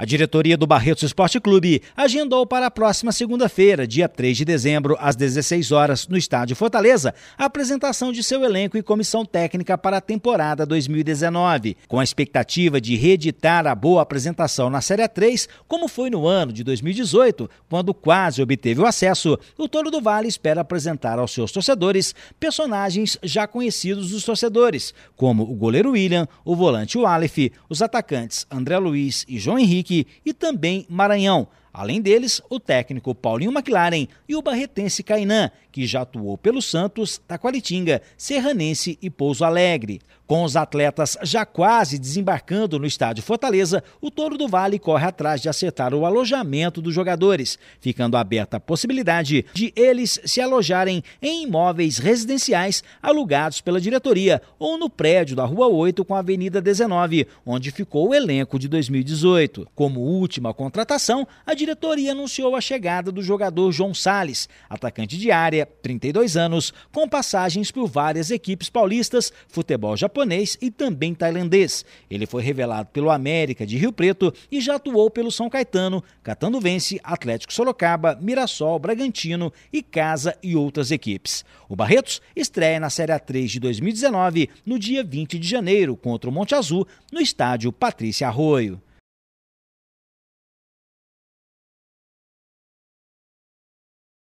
A diretoria do Barretos Esporte Clube agendou para a próxima segunda-feira, dia 3 de dezembro, às 16 horas, no estádio Fortaleza, a apresentação de seu elenco e comissão técnica para a temporada 2019, com a expectativa de reeditar a boa apresentação na Série 3, como foi no ano de 2018, quando quase obteve o acesso. O Toro do Vale espera apresentar aos seus torcedores personagens já conhecidos dos torcedores, como o goleiro William, o volante Walef, os atacantes André Luiz e João Henrique e também Maranhão. Além deles, o técnico Paulinho McLaren e o barretense Cainan, que já atuou pelo Santos, Taquaritinga, Serranense e Pouso Alegre. Com os atletas já quase desembarcando no estádio Fortaleza, o Touro do Vale corre atrás de acertar o alojamento dos jogadores, ficando aberta a possibilidade de eles se alojarem em imóveis residenciais alugados pela diretoria ou no prédio da Rua 8 com a Avenida 19, onde ficou o elenco de 2018. Como última contratação, a diretoria anunciou a chegada do jogador João Sales, atacante de área, 32 anos, com passagens por várias equipes paulistas, futebol japonês e também tailandês. Ele foi revelado pelo América de Rio Preto e já atuou pelo São Caetano, Catanduvense, Atlético Sorocaba, Mirassol, Bragantino e Casa e outras equipes. O Barretos estreia na Série A3 de 2019 no dia 20 de janeiro contra o Monte Azul, no estádio Patrícia Arroio.